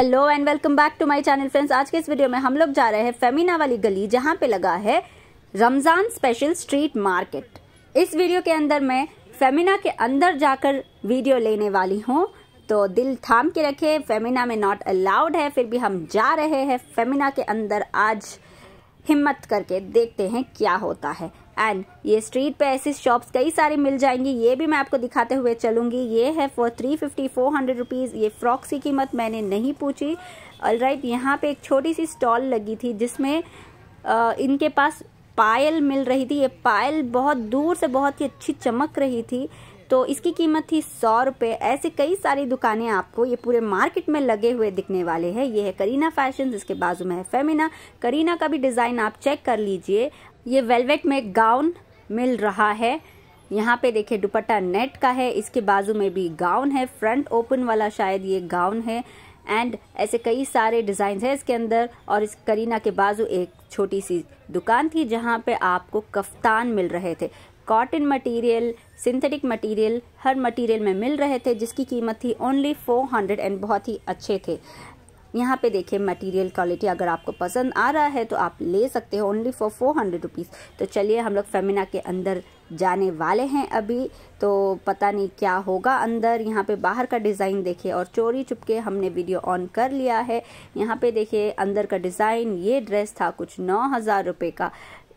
hello and welcome back to my channel friends आज के इस वीडियो में हम लोग जा रहे हैं फेमिना वाली गली जहां पे लगा है रमजान स्पेशल स्ट्रीट मार्केट इस वीडियो के अंदर मैं फेमिना के अंदर जाकर वीडियो लेने वाली हूं तो दिल थाम के रखे फेमिना में नॉट अलाउड है फिर भी हम जा रहे हैं फेमिना के अंदर आज हिम्मत करके देखते हैं क्या होता है एंड ये स्ट्रीट पे ऐसी शॉप्स कई सारी मिल जाएंगी ये भी मैं आपको दिखाते हुए चलूंगी ये है for three fifty four hundred rupees ये फ्रॉक्स की कीमत मैंने नहीं पूछी ऑल राइट यहाँ पे एक छोटी सी स्टॉल लगी थी जिसमें आ, इनके पास पायल मिल रही थी ये पायल बहुत दूर से बहुत ही अच्छी चमक रही थी तो इसकी कीमत थी सौ रुपये ऐसे कई सारी दुकानें आपको ये पूरे मार्केट में लगे हुए दिखने वाले हैं ये है करीना फैशन जिसके बाजू में है फेमिना करीना का भी डिज़ाइन आप चेक कर लीजिए ये वेलवेट में गाउन मिल रहा है यहाँ पे देखिए दुपट्टा नेट का है इसके बाजू में भी गाउन है फ्रंट ओपन वाला शायद ये गाउन है एंड ऐसे कई सारे डिज़ाइन है इसके अंदर और इस करीना के बाजू एक छोटी सी दुकान थी जहाँ पे आपको कफ्तान मिल रहे थे कॉटन मटेरियल सिंथेटिक मटेरियल हर मटेरियल में मिल रहे थे जिसकी कीमत थी ओनली 400 एंड बहुत ही अच्छे थे यहाँ पे देखिए मटेरियल क्वालिटी अगर आपको पसंद आ रहा है तो आप ले सकते हो only for four hundred rupees तो चलिए हम लोग फेमिना के अंदर जाने वाले हैं अभी तो पता नहीं क्या होगा अंदर यहाँ पे बाहर का डिज़ाइन देखिए और चोरी चुपके हमने वीडियो ऑन कर लिया है यहाँ पे देखिए अंदर का डिज़ाइन ये ड्रेस था कुछ नौ हज़ार रुपये का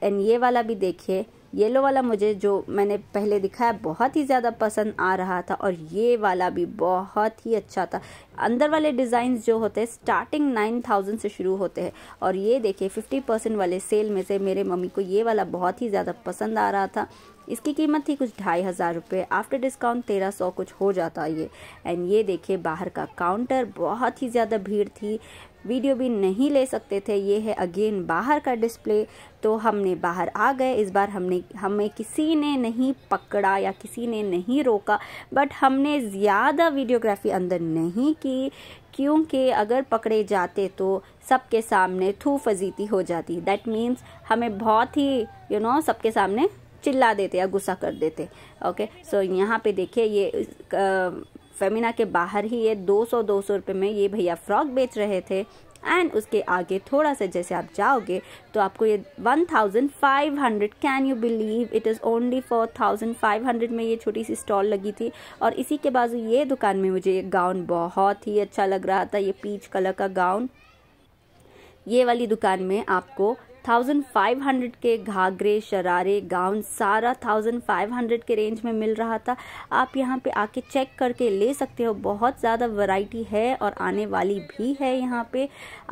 एंड ये वाला भी देखिए येलो वाला मुझे जो मैंने पहले दिखाया बहुत ही ज़्यादा पसंद आ रहा था और ये वाला भी बहुत ही अच्छा था अंदर वाले डिज़ाइन जो होते हैं स्टार्टिंग नाइन थाउजेंड से शुरू होते हैं और ये देखिए फिफ्टी परसेंट वाले सेल में से मेरे मम्मी को ये वाला बहुत ही ज़्यादा पसंद आ रहा था इसकी कीमत थी कुछ ढाई हज़ार रुपये आफ्टर डिस्काउंट तेरह सौ कुछ हो जाता ये एंड ये देखिए बाहर का काउंटर बहुत ही ज़्यादा भीड़ थी वीडियो भी नहीं ले सकते थे ये है अगेन बाहर का डिस्प्ले तो हमने बाहर आ गए इस बार हमने हमें किसी ने नहीं पकड़ा या किसी ने नहीं रोका बट हमने ज़्यादा वीडियोग्राफी अंदर नहीं की क्योंकि अगर पकड़े जाते तो सबके सामने थू फजीती हो जाती दैट मीन्स हमें बहुत ही यू नो सबके सामने चिल्ला देते या गुस्सा कर देते ओके सो so, यहाँ पे देखिए ये फेमिना के बाहर ही ये 200 200 रुपए में ये भैया फ्रॉक बेच रहे थे एंड उसके आगे थोड़ा सा जैसे आप जाओगे तो आपको ये 1500 can you believe it is only for में ये छोटी सी स्टॉल लगी थी और इसी के बाजू ये दुकान में मुझे ये गाउन बहुत ही अच्छा लग रहा था ये पीच कलर का गाउन ये वाली दुकान में आपको थाउजेंड फाइव हंड्रेड के घाघरे शरारे गाउन सारा थाउजेंड फाइव हंड्रेड के रेंज में मिल रहा था आप यहाँ पे आके चेक करके ले सकते हो बहुत ज़्यादा वैरायटी है और आने वाली भी है यहाँ पे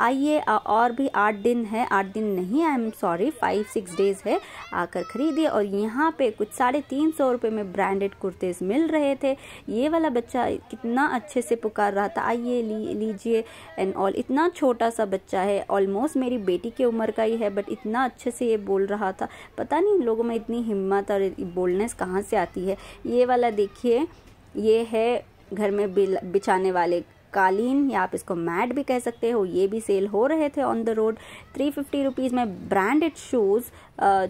आइए और भी आठ दिन है आठ दिन नहीं I am sorry five six days है आकर ख़रीदिए और यहाँ पे कुछ साढ़े तीन सौ रुपये में ब्रांडेड कुर्तेज मिल रहे थे ये वाला बच्चा कितना अच्छे से पुकार रहा था आइए लीजिए एंड ऑल इतना छोटा सा बच्चा है ऑलमोस्ट मेरी बेटी की उम्र का ही है बट इतना अच्छे से ये बोल रहा था पता नहीं लोगों में इतनी हिम्मत और बोलनेस कहाँ से आती है ये वाला देखिए ये है घर में बिछाने वाले कालीन या आप इसको मैट भी कह सकते हो ये भी सेल हो रहे थे on the road three fifty rupees में ब्रांडेड शूज़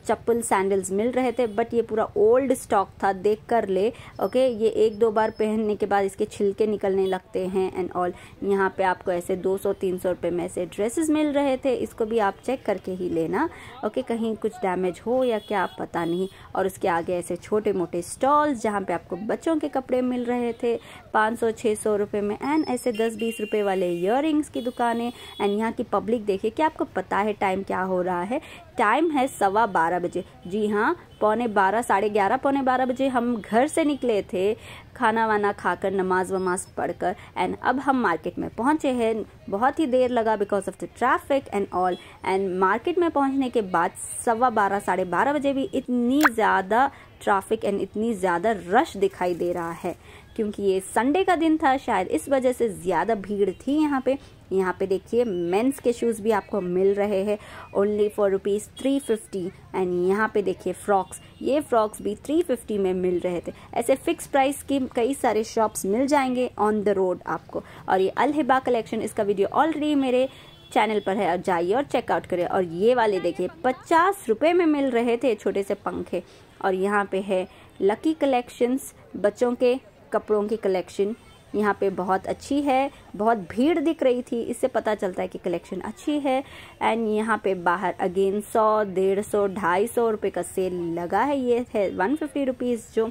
चप्पल सैंडल्स मिल रहे थे बट ये पूरा ओल्ड स्टॉक था देख कर ले ओके ये एक दो बार पहनने के बाद इसके छिलके निकलने लगते हैं एंड ऑल यहाँ पे आपको ऐसे 200-300 रुपए में ऐसे ड्रेसेस मिल रहे थे इसको भी आप चेक करके ही लेना ओके कहीं कुछ डैमेज हो या क्या आप पता नहीं और उसके आगे ऐसे छोटे मोटे स्टॉल्स जहाँ पे आपको बच्चों के कपड़े मिल रहे थे पाँच सौ छः सौ रुपये में एंड ऐसे से दस बीस रुपए वाले इयर की दुकानें एंड यहाँ की पब्लिक देखिए कि आपको पता है टाइम क्या हो रहा है टाइम है सवा बारह बजे जी हाँ पौने बारह साढ़े ग्यारह पौने बारह बजे हम घर से निकले थे खाना वाना खाकर नमाज वमाज पढ़कर एंड अब हम मार्केट में पहुँचे हैं बहुत ही देर लगा because of the traffic and all and market में पहुँचने के बाद सवा बारह साढ़े बारह बजे भी इतनी ज़्यादा ट्रैफिक एंड इतनी ज़्यादा रश दिखाई दे रहा है क्योंकि ये संडे का दिन था शायद इस वजह से ज़्यादा भीड़ थी यहाँ पे यहाँ पे देखिए मेंस के शूज़ भी आपको मिल रहे हैं only for rupees three fifty and यहाँ पे देखिए फ्रॉक्स ये फ्रॉक्स भी थ्री फिफ्टी में मिल रहे थे ऐसे फिक्स प्राइस की कई सारे शॉप्स मिल जाएंगे ऑन द रोड आपको और ये अलहिबा कलेक्शन इसका वीडियो ऑलरेडी मेरे चैनल पर है और जाइए और चेकआउट करें और ये वाले देखिए पचास रुपये में मिल रहे थे छोटे से पंखे और यहाँ पे है लकी कलेक्शंस बच्चों के कपड़ों की कलेक्शन यहाँ पे बहुत अच्छी है बहुत भीड़ दिख रही थी इससे पता चलता है कि कलेक्शन अच्छी है एंड यहाँ पे बाहर अगेन सौ डेढ़ सौ ढाई सौ रुपये का सेल लगा है ये है वन फिफ्टी रुपीज़ जो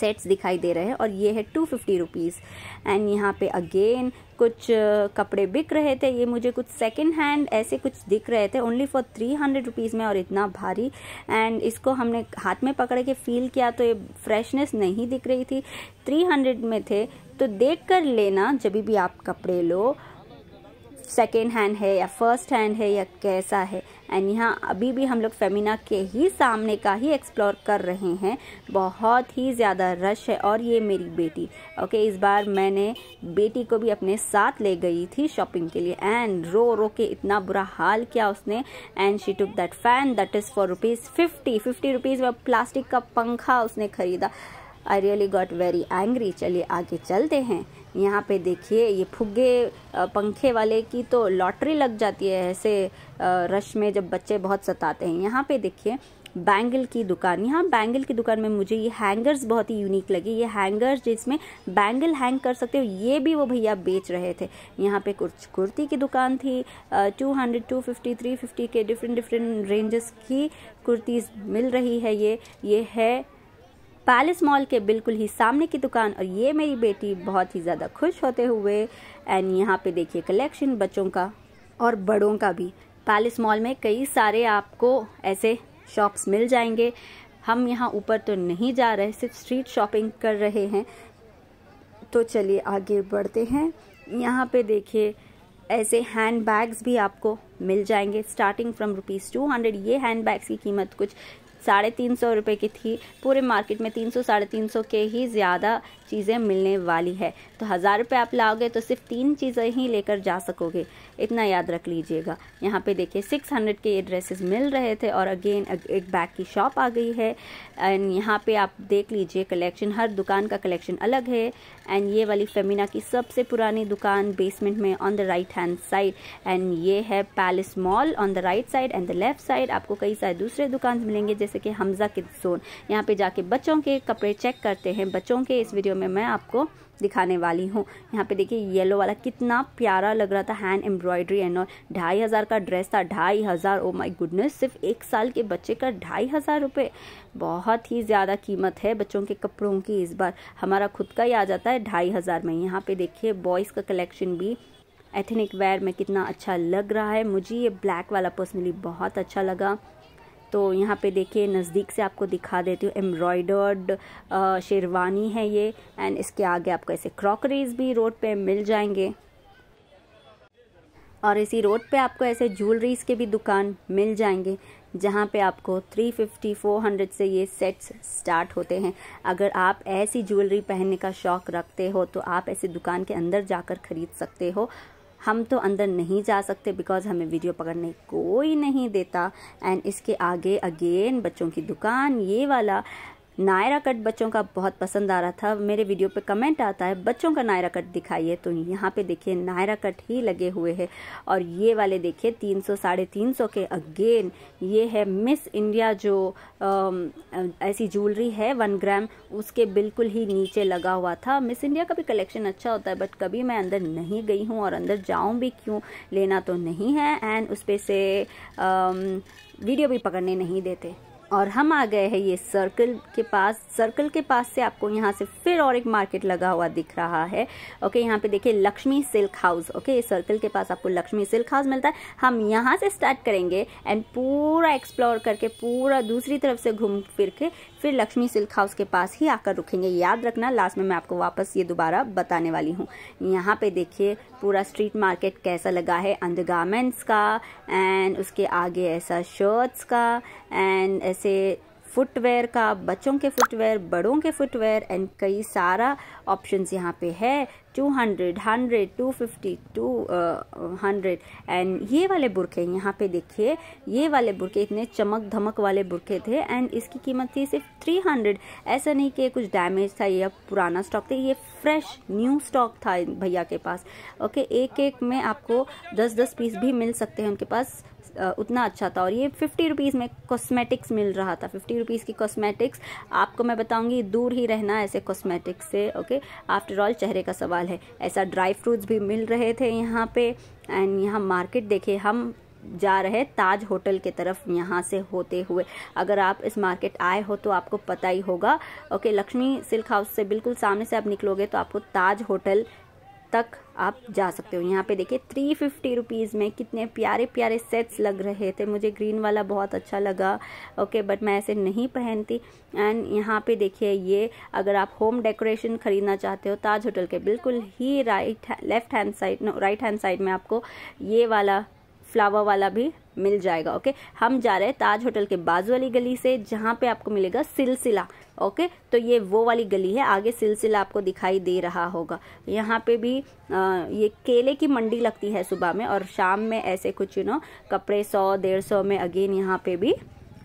सेट्स दिखाई दे रहे हैं और ये है टू फिफ्टी रुपीज़ एंड यहाँ पे अगेन कुछ कपड़े बिक रहे थे ये मुझे कुछ सेकेंड हैंड ऐसे कुछ दिख रहे थे only for three hundred rupees में और इतना भारी एंड इसको हमने हाथ में पकड़ के फील किया तो ये फ्रेशनेस नहीं दिख रही थी थ्री हंड्रेड में थे तो देख कर लेना जब भी आप कपड़े लो सेकेंड हैंड है या फर्स्ट हैंड है या कैसा है एंड यहाँ अभी भी हम लोग फेमिना के ही सामने का ही एक्सप्लोर कर रहे हैं बहुत ही ज़्यादा रश है और ये मेरी बेटी ओके इस बार मैंने बेटी को भी अपने साथ ले गई थी शॉपिंग के लिए एंड रो रो के इतना बुरा हाल किया उसने and she took that fan that is for rupees fifty fifty rupees में प्लास्टिक का पंखा उसने ख़रीदा I really got very angry चलिए आगे चलते हैं यहाँ पे देखिए ये फुग्गे पंखे वाले की तो लॉटरी लग जाती है ऐसे रश में जब बच्चे बहुत सताते हैं यहाँ पे देखिए बैंगल की दुकान यहाँ बैंगल की दुकान में मुझे ये हैंगर्स बहुत ही यूनिक लगे ये हैंगर्स जिसमें बैंगल हैंग कर सकते हो ये भी वो भैया बेच रहे थे यहाँ पे कुछ कुर्ती की दुकान थी two hundred two fifty three fifty के डिफरेंट डिफरेंट रेंजेस की कुर्तीज़ मिल रही है ये ये है पैलेस मॉल के बिल्कुल ही सामने की दुकान और ये मेरी बेटी बहुत ही ज़्यादा खुश होते हुए एंड यहाँ पे देखिए कलेक्शन बच्चों का और बड़ों का भी पैलेस मॉल में कई सारे आपको ऐसे शॉप्स मिल जाएंगे हम यहाँ ऊपर तो नहीं जा रहे सिर्फ स्ट्रीट शॉपिंग कर रहे हैं तो चलिए आगे बढ़ते हैं यहाँ पे देखिए ऐसे हैंड बैग्स भी आपको मिल जाएंगे starting from rupees two hundred ये हैंड बैग्स की कीमत कुछ साढ़े तीन सौ रुपये की थी पूरे मार्केट में तीन सौ साढ़े तीन सौ के ही ज़्यादा चीज़ें मिलने वाली है तो हज़ार रुपये आप लाओगे तो सिर्फ तीन चीज़ें ही लेकर जा सकोगे इतना याद रख लीजिएगा यहाँ पे देखिए सिक्स हंड्रेड के ये ड्रेसेस मिल रहे थे और अगेन एक बैग की शॉप आ गई है एंड यहाँ पे आप देख लीजिए कलेक्शन हर दुकान का कलेक्शन अलग है एंड ये वाली फेमिना की सबसे पुरानी दुकान बेसमेंट में on the right hand side and ये है palace mall on the right side and the left side आपको कई सारे दूसरे दुकान मिलेंगे जैसे जैसे कि हमज़ा जोन यहाँ पे जाके बच्चों के कपड़े चेक करते हैं बच्चों के इस वीडियो में मैं आपको दिखाने वाली हूँ यहाँ पे देखिए येलो वाला कितना प्यारा लग रहा था हैंड एम्ब्रॉयडरी एंड और ढाई हज़ार का ड्रेस था ढाई हज़ार ओ माई गुडनेस सिर्फ एक साल के बच्चे का ढाई हज़ार रुपये बहुत ही ज़्यादा कीमत है बच्चों के कपड़ों की इस बार हमारा खुद का ही आ जाता है ढाई हज़ार में यहाँ पे देखिए बॉयज़ का कलेक्शन भी एथनिक वेयर में कितना अच्छा लग रहा है मुझे ये ब्लैक वाला पर्सनली बहुत अच्छा लगा तो यहाँ पे देखिए नज़दीक से आपको दिखा देती हूँ एम्ब्रॉयडर्ड शेरवानी है ये एंड इसके आगे आपको ऐसे क्रॉकरीज भी रोड पे मिल जाएंगे और इसी रोड पे आपको ऐसे ज्वेलरीज के भी दुकान मिल जाएंगे जहाँ पे आपको 350 400 से ये सेट्स स्टार्ट होते हैं अगर आप ऐसी ज्वेलरी पहनने का शौक़ रखते हो तो आप ऐसे दुकान के अंदर जाकर ख़रीद सकते हो हम तो अंदर नहीं जा सकते बिकॉज हमें वीडियो पकड़ने कोई नहीं देता एंड इसके आगे अगेन बच्चों की दुकान ये वाला नायरा कट बच्चों का बहुत पसंद आ रहा था मेरे वीडियो पे कमेंट आता है बच्चों का नायरा कट दिखाइए तो यहाँ पे देखिए नायरा कट ही लगे हुए हैं और ये वाले देखिए तीन सौ साढ़े तीन सौ के अगेन ये है मिस इंडिया जो आ, ऐसी ज्वेलरी है वन ग्राम उसके बिल्कुल ही नीचे लगा हुआ था मिस इंडिया का भी कलेक्शन अच्छा होता है बट कभी मैं अंदर नहीं गई हूँ और अंदर जाऊँ भी क्यों लेना तो नहीं है एंड उस पर से आ, वीडियो भी पकड़ने नहीं देते और हम आ गए हैं ये सर्कल के पास सर्कल के पास से आपको यहाँ से फिर और एक मार्केट लगा हुआ दिख रहा है ओके यहाँ पे देखिए लक्ष्मी सिल्क हाउस ओके ये सर्कल के पास आपको लक्ष्मी सिल्क हाउस मिलता है हम यहाँ से स्टार्ट करेंगे एंड पूरा एक्सप्लोर करके पूरा दूसरी तरफ से घूम फिर के फिर लक्ष्मी सिल्क हाउस के पास ही आकर रुकेंगे याद रखना लास्ट में मैं आपको वापस ये दोबारा बताने वाली हूँ यहाँ पर देखिए पूरा स्ट्रीट मार्केट कैसा लगा है अंडर गारमेंट्स का एंड उसके आगे ऐसा शर्ट्स का एंड जैसे फुटवेयर का बच्चों के फुटवेयर बड़ों के फुटवेयर एंड कई सारा ऑप्शंस यहाँ पे है 200, 100, 250, 200 एंड ये वाले बुरके यहाँ पे देखिए ये वाले बुरके इतने चमक धमक वाले बुरके थे एंड इसकी कीमत थी सिर्फ 300 ऐसा नहीं कि कुछ डैमेज था या पुराना स्टॉक था ये फ्रेश न्यू स्टॉक था भैया के पास ओके एक एक में आपको 10-10 पीस भी मिल सकते हैं उनके पास उतना अच्छा था और ये फिफ्टी रुपीज़ में कॉस्मेटिक्स मिल रहा था फिफ्टी रुपीज़ की कॉस्मेटिक्स आपको मैं बताऊँगी दूर ही रहना ऐसे कॉस्मेटिक्स से ओके आफ्टर ऑल चेहरे का सवाल है ऐसा ड्राई फ्रूट्स भी मिल रहे थे यहाँ पे एंड यहाँ मार्केट देखे हम जा रहे ताज होटल के तरफ यहाँ से होते हुए अगर आप इस मार्केट आए हो तो आपको पता ही होगा ओके लक्ष्मी सिल्क हाउस से बिल्कुल सामने से आप निकलोगे तो आपको ताज होटल तक आप जा सकते हो यहाँ पे देखिए थ्री फिफ्टी रुपीज़ में कितने प्यारे प्यारे सेट्स लग रहे थे मुझे ग्रीन वाला बहुत अच्छा लगा ओके बट मैं ऐसे नहीं पहनती एंड यहाँ पे देखिए ये अगर आप होम डेकोरेशन ख़रीदना चाहते हो ताज होटल के बिल्कुल ही right left hand side right hand side में आपको ये वाला फ्लावर वाला भी मिल जाएगा ओके हम जा रहे हैं ताज होटल के बाजू वाली गली से जहाँ पे आपको मिलेगा सिलसिला ओके तो ये वो वाली गली है आगे सिलसिला आपको दिखाई दे रहा होगा यहाँ पे भी आ, ये केले की मंडी लगती है सुबह में और शाम में ऐसे कुछ यू नो कपड़े सौ डेढ़ सौ में अगेन यहाँ पे भी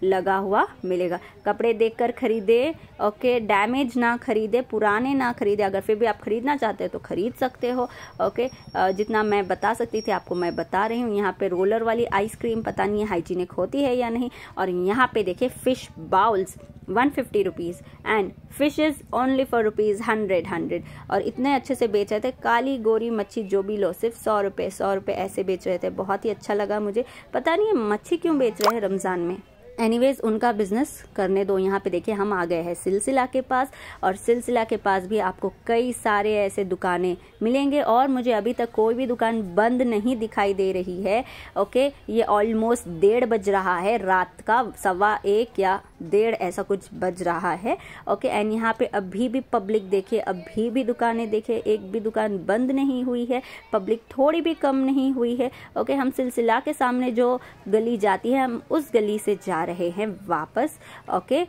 लगा हुआ मिलेगा कपड़े देखकर खरीदे ओके डैमेज ना खरीदे पुराने ना खरीदे अगर फिर भी आप ख़रीदना चाहते हो तो ख़रीद सकते हो ओके जितना मैं बता सकती थी आपको मैं बता रही हूँ यहाँ पे रोलर वाली आइसक्रीम पता नहीं है हाइजीनिक होती है या नहीं और यहाँ पे देखिए fish bowls one fifty rupees and fish is only for rupees hundred hundred और इतने अच्छे से बेच रहे थे काली गोरी मच्छी जो भी लो सिर्फ सौ रुपये सौ रुपये ऐसे बेच रहे थे बहुत ही अच्छा लगा मुझे पता नहीं मच्छी क्यों बेच रहे हैं रमज़ान में एनीवेज उनका बिजनेस करने दो यहाँ पे देखिए हम आ गए हैं सिलसिला के पास और सिलसिला के पास भी आपको कई सारे ऐसे दुकानें मिलेंगे और मुझे अभी तक कोई भी दुकान बंद नहीं दिखाई दे रही है ओके ये ऑलमोस्ट डेढ़ बज रहा है रात का सवा एक या डेढ़ ऐसा कुछ बज रहा है ओके एंड यहाँ पे अभी भी पब्लिक देखे अभी भी दुकानें देखे एक भी दुकान बंद नहीं हुई है पब्लिक थोड़ी भी कम नहीं हुई है ओके हम सिलसिला के सामने जो गली जाती है हम उस गली से जा रहे हैं वापस ओके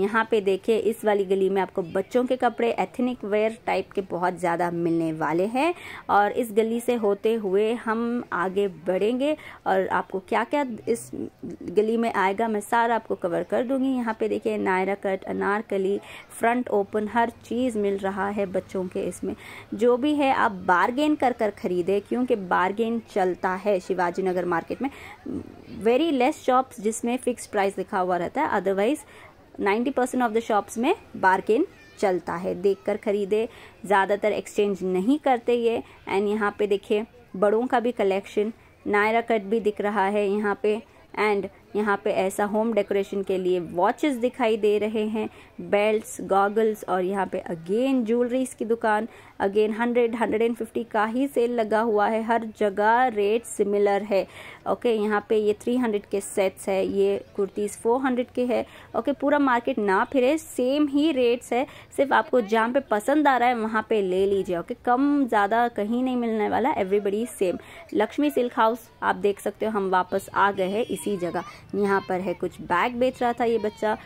यहाँ पे देखिए इस वाली गली में आपको बच्चों के कपड़े एथनिक वेयर टाइप के बहुत ज़्यादा मिलने वाले हैं और इस गली से होते हुए हम आगे बढ़ेंगे और आपको क्या क्या इस गली में आएगा मैं सारा आपको कवर कर दूँगी यहाँ पे देखिए Naira cut anarkali front open हर चीज़ मिल रहा है बच्चों के इसमें जो भी है आप बारगेन कर कर खरीदे क्योंकि बारगेन चलता है शिवाजी नगर मार्केट में वेरी लेस शॉप्स जिसमें फिक्स फिक्स्ड प्राइस लिखा हुआ रहता है otherwise 90 percent of the shops में बार्गेन चलता है देखकर खरीदे ज़्यादातर एक्सचेंज नहीं करते ये एंड यहाँ पे देखिए बड़ों का भी कलेक्शन नायरा कट भी दिख रहा है यहाँ पे एंड यहाँ पे ऐसा होम डेकोरेशन के लिए वॉचेस दिखाई दे रहे हैं बेल्ट्स गॉगल्स और यहाँ पे अगेन ज्वेलरीज की दुकान अगेन 100 150 का ही सेल लगा हुआ है हर जगह रेट सिमिलर है ओके यहाँ पे ये 300 के सेट्स है ये कुर्तीज़ 400 के है ओके पूरा मार्केट ना फिरे सेम ही रेट्स है सिर्फ आपको जहाँ पे पसंद आ रहा है वहाँ पे ले लीजिए ओके कम ज़्यादा कहीं नहीं मिलने वाला everybody same Lakshmi silk house आप देख सकते हो हम वापस आ गए हैं इसी जगह यहाँ पर है कुछ बैग बेच रहा था ये बच्चा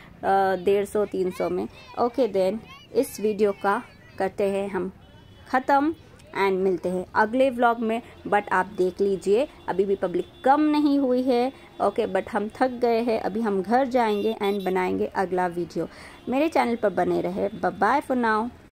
डेढ़ सौ तीन सौ में ओके देन इस वीडियो का करते हैं हम ख़त्म एंड मिलते हैं अगले व्लॉग में बट आप देख लीजिए अभी भी पब्लिक कम नहीं हुई है ओके okay, बट हम थक गए हैं अभी हम घर जाएंगे एंड बनाएंगे अगला वीडियो मेरे चैनल पर बने रहे बाय फॉर नाउ